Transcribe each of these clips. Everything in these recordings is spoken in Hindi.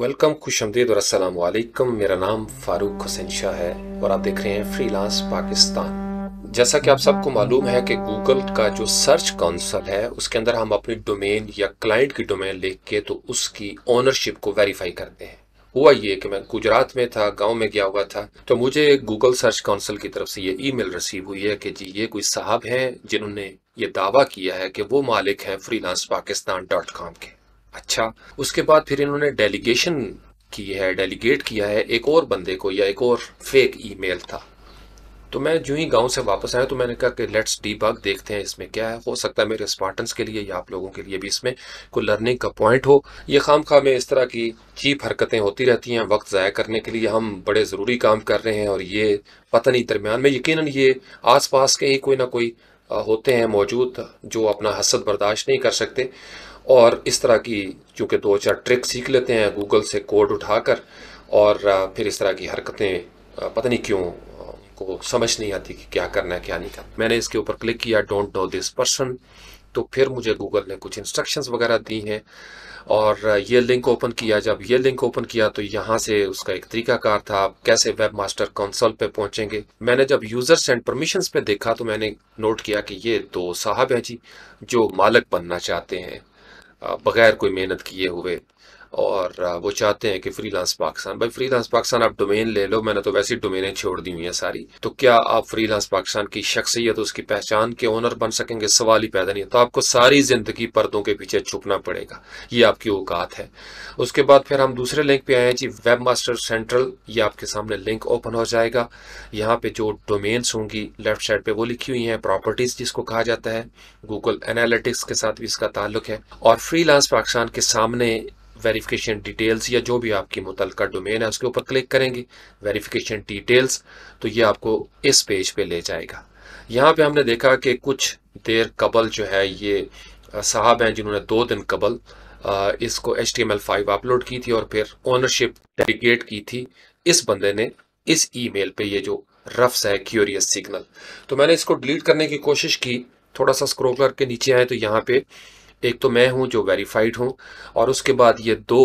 वेलकम खुश आमदीद और असलकम मेरा नाम फ़ारूक हुसैन शाह है और आप देख रहे हैं फ्रीलांस पाकिस्तान जैसा कि आप सबको मालूम है कि गूगल का जो सर्च काउंसिल है उसके अंदर हम अपनी डोमेन या क्लाइंट की डोमेन लिख के तो उसकी ऑनरशिप को वेरीफाई करते हैं हुआ ये कि मैं गुजरात में था गांव में गया हुआ था तो मुझे गूगल सर्च काउंसिल की तरफ से ये ईमेल रिसीव हुई है कि जी ये कोई साहब हैं जिन्होंने ये दावा किया है कि वो मालिक हैं फ्रीलांस पाकिस्तान डॉट कॉम के अच्छा उसके बाद फिर इन्होंने डेलीगेशन की है डेलीगेट किया है एक और बंदे को या एक और फेक ईमेल था तो मैं जो ही गांव से वापस आया तो मैंने कहा कि लेट्स डीबग देखते हैं इसमें क्या है हो सकता है मेरे स्पार्टन्स के लिए या आप लोगों के लिए भी इसमें कोई लर्निंग का पॉइंट हो ये खाम खा में इस तरह की चीप हरकतें होती रहती हैं वक्त ज़ाया करने के लिए हम बड़े ज़रूरी काम कर रहे हैं और ये पता नहीं दरमियान में यकीन ये आस पास के ही कोई ना कोई होते हैं मौजूद जो अपना हसद बर्दाश्त नहीं कर सकते और इस तरह की चूँकि दो चार ट्रिक सीख लेते हैं गूगल से कोड उठाकर और फिर इस तरह की हरकतें पता नहीं क्यों को समझ नहीं आती कि क्या करना है क्या नहीं करना मैंने इसके ऊपर क्लिक किया डोंट नो दिस पर्सन तो फिर मुझे गूगल ने कुछ इंस्ट्रक्शंस वगैरह दी हैं और ये लिंक ओपन किया जब ये लिंक ओपन किया तो यहाँ से उसका एक तरीकाकार था आप कैसे वेब मास्टर कंसोल पे पहुँचेंगे मैंने जब यूज़र्स एंड परमिशंस पे देखा तो मैंने नोट किया कि ये दो साहब हैं जी जो मालक बनना चाहते हैं बगैर कोई मेहनत किए हुए और वो चाहते हैं कि फ्रीलांस पाकिस्तान भाई फ्रीलांस पाकिस्तान आप डोमेन ले लो मैंने तो वैसी डोमेनें छोड़ दी हुई हैं सारी तो क्या आप फ्रीलांस पाकिस्तान की शख्सियत उसकी पहचान के ओनर बन सकेंगे सवाल ही पैदा नहीं तो आपको सारी ज़िंदगी पर्दों के पीछे छुपना पड़ेगा ये आपकी औकात है उसके बाद फिर हम दूसरे लिंक पे आए हैं जी वेब मास्टर सेंट्रल ये आपके सामने लिंक ओपन हो जाएगा यहाँ पे जो डोमेन्स होंगी लेफ्ट साइड पे वो लिखी हुई है प्रॉपर्टीज़ जिसको कहा जाता है गूगल एनालिटिक्स के साथ भी इसका ताल्लुक है और फ्रीलांस पाकिस्तान के सामने वेरिफिकेशन डिटेल्स या जो भी आपकी मुतलका डोमेन है उसके ऊपर क्लिक करेंगे वेरिफिकेशन डिटेल्स तो ये आपको इस पेज पे ले जाएगा यहाँ पे हमने देखा कि कुछ देर कबल जो है ये साहब हैं जिन्होंने दो दिन कबल इसको एच टी अपलोड की थी और फिर ओनरशिप डेडिकेट की थी इस बंदे ने इस मेल पर ये जो रफ्स है क्यूरियस सिग्नल तो मैंने इसको डिलीट करने की कोशिश की थोड़ा सा स्क्रोल करके नीचे आए तो यहाँ पे एक तो मैं हूँ जो वेरीफाइड हूँ और उसके बाद ये दो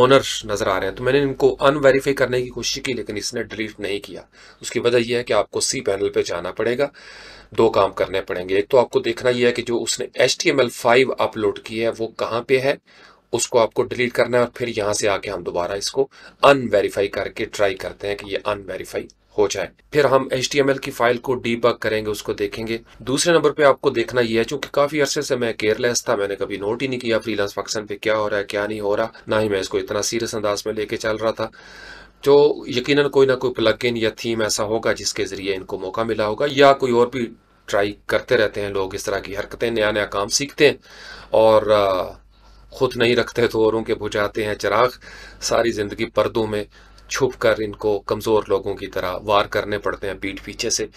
ओनर्स नज़र आ रहे हैं तो मैंने इनको अनवेरीफाई करने की कोशिश की लेकिन इसने डिलीट नहीं किया उसकी वजह यह है कि आपको सी पैनल पे जाना पड़ेगा दो काम करने पड़ेंगे एक तो आपको देखना यह है कि जो उसने H T M L five upload की है वो कहाँ पे है उसको आपको डिलीट करना है और फिर यहाँ से आके हम दोबारा इसको अनवेरीफाई करके ट्राई करते हैं कि ये अनवेरीफाई हो जाए फिर हम एच की फाइल को डीबग करेंगे उसको देखेंगे दूसरे नंबर पे आपको देखना यह है क्योंकि काफी अरसे से मैं केयरलेस था मैंने कभी नोट ही नहीं किया फ्रीलांस फंक्शन पे क्या हो रहा है क्या नहीं हो रहा ना ही मैं इसको इतना सीरियस अंदाज में लेके चल रहा था तो यकीनन कोई ना कोई प्लग इन या थीम ऐसा होगा जिसके जरिए इनको मौका मिला होगा या कोई और भी ट्राई करते रहते हैं लोग इस तरह की हरकतें नया नया काम सीखते हैं और खुद नहीं रखते तो औरों के बुझाते हैं चिराग सारी ज़िंदगी पर्दों में छुप कर इनको कमज़ोर लोगों की तरह वार करने पड़ते हैं पीठ पीछे से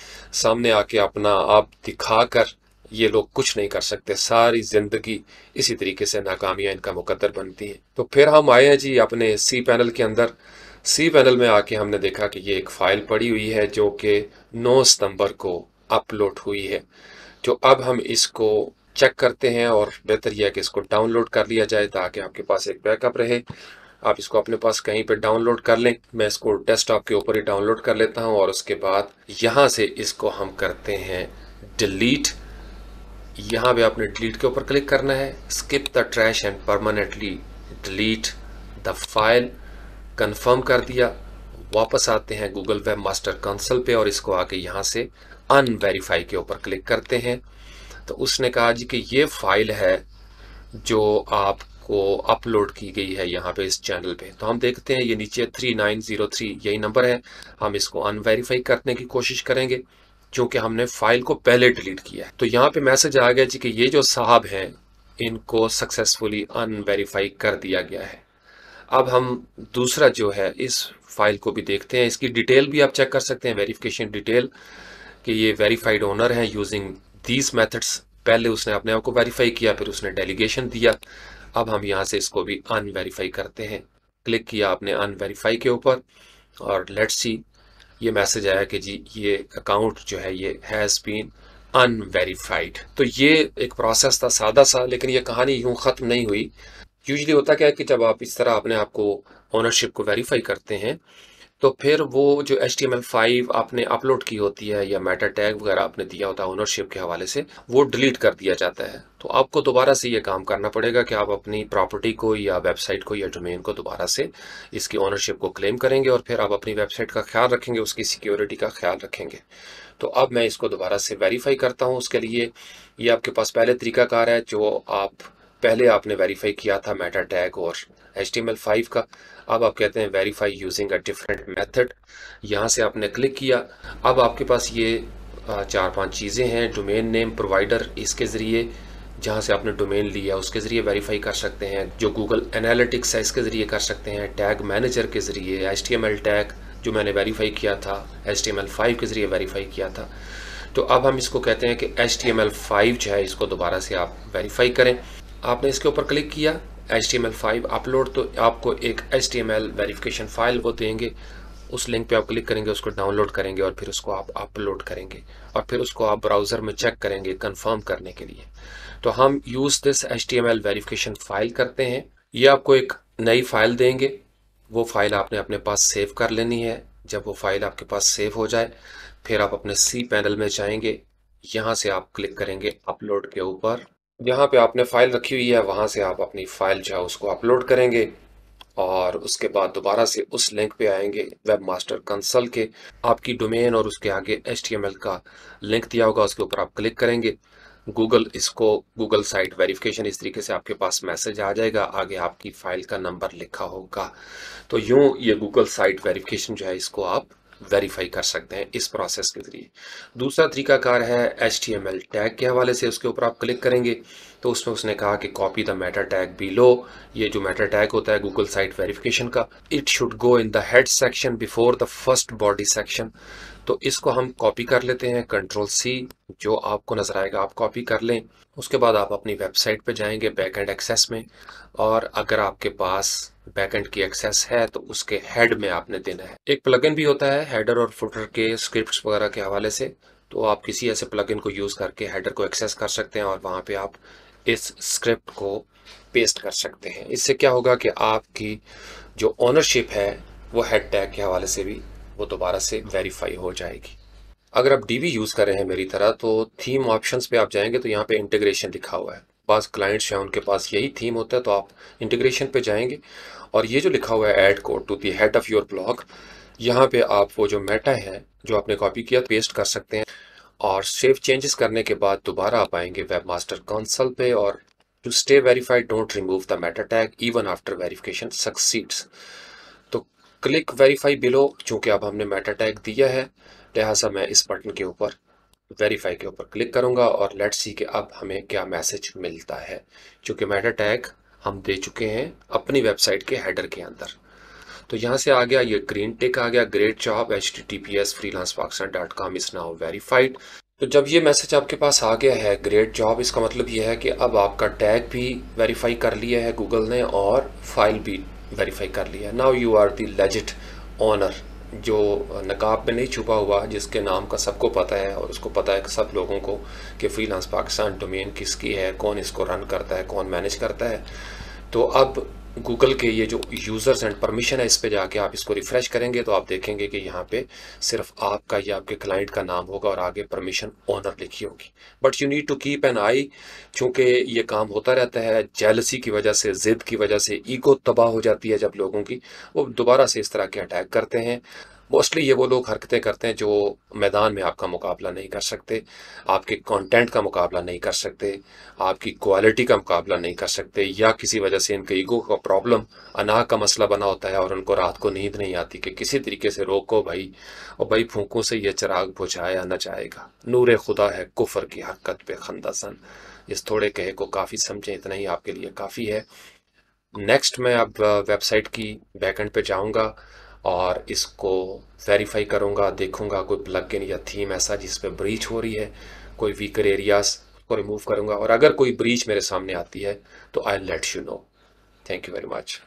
सामने आके अपना आप दिखा कर ये लोग कुछ नहीं कर सकते सारी ज़िंदगी इसी तरीके से नाकामिया इनका मुकद्दर बनती हैं तो फिर हम आए हैं जी अपने सी पैनल के अंदर सी पैनल में आके हमने देखा कि ये एक फ़ाइल पड़ी हुई है जो कि 9 सितंबर को अपलोड हुई है जो तो अब हम इसको चेक करते हैं और बेहतर यह है कि इसको डाउनलोड कर लिया जाए ताकि आपके पास एक बैकअप रहे आप इसको अपने पास कहीं पे डाउनलोड कर लें मैं इसको डेस्कटॉप के ऊपर ही डाउनलोड कर लेता हूं और उसके बाद यहां से इसको हम करते हैं डिलीट यहां पे आपने डिलीट के ऊपर क्लिक करना है skip the trash and permanently delete the file confirm कर दिया वापस आते हैं गूगल वेब मास्टर कंसल पे और इसको आके यहाँ से अनवेरीफाई के ऊपर क्लिक करते हैं तो उसने कहा जी कि ये फाइल है जो आप को अपलोड की गई है यहाँ पे इस चैनल पे तो हम देखते हैं ये नीचे 3903 यही नंबर है हम इसको अनवेरीफाई करने की कोशिश करेंगे क्योंकि हमने फाइल को पहले डिलीट किया है तो यहाँ पे मैसेज आ गया जी कि ये जो साहब हैं इनको सक्सेसफुली अनवेरीफाई कर दिया गया है अब हम दूसरा जो है इस फाइल को भी देखते हैं इसकी डिटेल भी आप चेक कर सकते हैं वेरीफिकेशन डिटेल कि ये वेरीफाइड ओनर है यूजिंग दीज मैथड्स पहले उसने अपने आप को वेरीफाई किया फिर उसने डेलीगेशन दिया अब हम यहाँ से इसको भी अनवेरीफाई करते हैं क्लिक किया आपने अनवेरीफाई के ऊपर और लेट्स सी ये मैसेज आया कि जी ये अकाउंट जो है ये हैज़ बीन अनवेरीफाइड तो ये एक प्रोसेस था सादा सा लेकिन ये कहानी यूं ख़त्म नहीं हुई यूजली होता क्या है कि जब आप इस तरह अपने आप को ओनरशिप को वेरीफाई करते हैं तो फिर वो जो H T M L five आपने अपलोड की होती है या मेटा टैग वगैरह आपने दिया होता है ओनरशिप के हवाले से वो डिलीट कर दिया जाता है तो आपको दोबारा से ये काम करना पड़ेगा कि आप अपनी प्रॉपर्टी को या वेबसाइट को या डोमेन को दोबारा से इसकी ओनरशिप को क्लेम करेंगे और फिर आप अपनी वेबसाइट का ख्याल रखेंगे उसकी सिक्योरिटी का ख्याल रखेंगे तो अब मैं इसको दोबारा से वेरीफाई करता हूँ उसके लिए ये आपके पास पहले तरीकाकार है जो आप पहले आपने वेरीफाई किया था मेटा टैग और एच फाइव का अब आप कहते हैं verify using a different method यहाँ से आपने क्लिक किया अब आपके पास ये चार पांच चीज़ें हैं डोमेन नेम प्रोवाइडर इसके ज़रिए जहाँ से आपने डोमेन लिया उसके ज़रिए वेरीफाई कर सकते हैं जो गूगल एनालिटिक्स है इसके ज़रिए कर सकते हैं टैग मैनेजर के ज़रिए एच टैग जो मैंने वेरीफाई किया था एच फाइव के ज़रिए वेरीफाई किया था तो अब हम इसको कहते हैं कि एच फाइव जो है इसको दोबारा से आप वेरीफाई करें आपने इसके ऊपर क्लिक किया एच टी अपलोड तो आपको एक एच टी वेरिफिकेशन फाइल वो देंगे उस लिंक पे आप क्लिक करेंगे उसको डाउनलोड करेंगे और फिर उसको आप अपलोड करेंगे और फिर उसको आप ब्राउज़र में चेक करेंगे कंफर्म करने के लिए तो हम use this H T verification file करते हैं ये आपको एक नई फाइल देंगे वो फाइल आपने अपने पास सेव कर लेनी है जब वो फाइल आपके पास सेव हो जाए फिर आप अपने सी पैनल में जाएंगे यहाँ से आप क्लिक करेंगे अपलोड के ऊपर जहाँ पे आपने फ़ाइल रखी हुई है वहाँ से आप अपनी फ़ाइल जो है उसको अपलोड करेंगे और उसके बाद दोबारा से उस लिंक पे आएंगे वेब मास्टर कंसल के आपकी डोमेन और उसके आगे एच का लिंक दिया होगा उसके ऊपर आप क्लिक करेंगे गूगल इसको गूगल साइट वेरिफिकेशन इस तरीके से आपके पास मैसेज आ जाएगा आगे आपकी फ़ाइल का नंबर लिखा होगा तो यूँ ये गूगल साइट वेरिफिकेशन जो है इसको आप वेरीफाई कर सकते हैं इस प्रोसेस के ज़रिए दूसरा तरीका कार है एच टैग के हवाले से उसके ऊपर आप क्लिक करेंगे तो उसमें उसने कहा कि copy the meta tag below ये जो मैटर टैग होता है गूगल साइट वेरिफिकेशन का it should go in the head section before the first body section तो इसको हम कॉपी कर लेते हैं कंट्रोल सी जो आपको नज़र आएगा आप कॉपी कर लें उसके बाद आप अपनी वेबसाइट पे जाएंगे बैक एंड एक्सेस में और अगर आपके पास बैकएंड की एक्सेस है तो उसके हेड में आपने देना है एक प्लगइन भी होता है हेडर और फुटर के स्क्रिप्ट वगैरह के हवाले से तो आप किसी ऐसे प्लगइन को यूज़ करके हेडर को एक्सेस कर सकते हैं और वहां पे आप इस स्क्रिप्ट को पेस्ट कर सकते हैं इससे क्या होगा कि आपकी जो ओनरशिप है वो हेड टैग के हवाले से भी वो दोबारा से वेरीफाई हो जाएगी अगर आप डीवी यूज़ कर रहे हैं मेरी तरह तो थीम ऑप्शंस पे आप जाएंगे तो यहाँ पे इंटीग्रेशन लिखा हुआ है पास क्लाइंट्स हैं उनके पास यही थीम होता है तो आप इंटीग्रेशन पे जाएंगे और ये जो लिखा हुआ है add code to the head of your blog यहाँ पे आप वो जो मेटा है जो आपने कॉपी किया पेस्ट कर सकते हैं और सेव चेंजेस करने के बाद दोबारा आप आएंगे वेब मास्टर कौंसल पे और to stay verified don't remove the meta tag even after verification succeeds तो क्लिक वेरीफाई बिलो चूँकि अब हमने मेटा टैग दिया है लिहाजा मैं इस बटन के ऊपर वेरीफाई के ऊपर क्लिक करूंगा और लेट्स सी कि अब हमें क्या मैसेज मिलता है चूँकि मेटा टैग हम दे चुके हैं अपनी वेबसाइट के हेडर के अंदर तो यहां से आ गया ये ग्रीन टेक आ गया great job H T T P S freelance Pakistan dot com is now verified तो जब ये मैसेज आपके पास आ गया है ग्रेट जॉब इसका मतलब ये है कि अब आपका टैग भी वेरीफाई कर लिया है गूगल ने और फाइल भी वेरीफाई कर लिया है now you are the legit owner जो नकाब में नहीं छुपा हुआ जिसके नाम का सबको पता है और उसको पता है कि सब लोगों को कि फ्रीलांस पाकिस्तान डोमेन किसकी है कौन इसको रन करता है कौन मैनेज करता है तो अब गूगल के ये जो यूज़र्स एंड परमिशन है इस पर जाके आप इसको रिफ़्रेश करेंगे तो आप देखेंगे कि यहाँ पे सिर्फ आपका या आपके क्लाइंट का नाम होगा और आगे परमिशन ओनर लिखी होगी but you need to keep an eye चूँकि ये काम होता रहता है जेलसी की वजह से ज़िद की वजह से ईगो तबाह हो जाती है जब लोगों की वो दोबारा से इस तरह के अटैक करते हैं मोस्टली ये वो लोग हरकतें करते हैं जो मैदान में आपका मुकाबला नहीं कर सकते आपके कंटेंट का मुकाबला नहीं कर सकते आपकी क्वालिटी का मुकाबला नहीं कर सकते या किसी वजह से इनके ईगो का प्रॉब्लम अनाह का मसला बना होता है और उनको रात को नींद नहीं आती कि किसी तरीके से रोको भाई और भाई फूकों से यह चिराग बुझाया न जाएगा नूर खुदा है कुफर की हरकत पे खंदासन इस थोड़े कहे को काफ़ी समझें इतना ही आपके लिए काफ़ी है नेक्स्ट मैं अब वेबसाइट की बैकेंड पे जाऊंगा और इसको वेरीफाई करूँगा देखूँगा कोई प्लग इन या थीम ऐसा जिस पर ब्रीच हो रही है कोई वीकर एरियाज को रिमूव करूँगा और अगर कोई ब्रीच मेरे सामने आती है तो I let you know thank you very much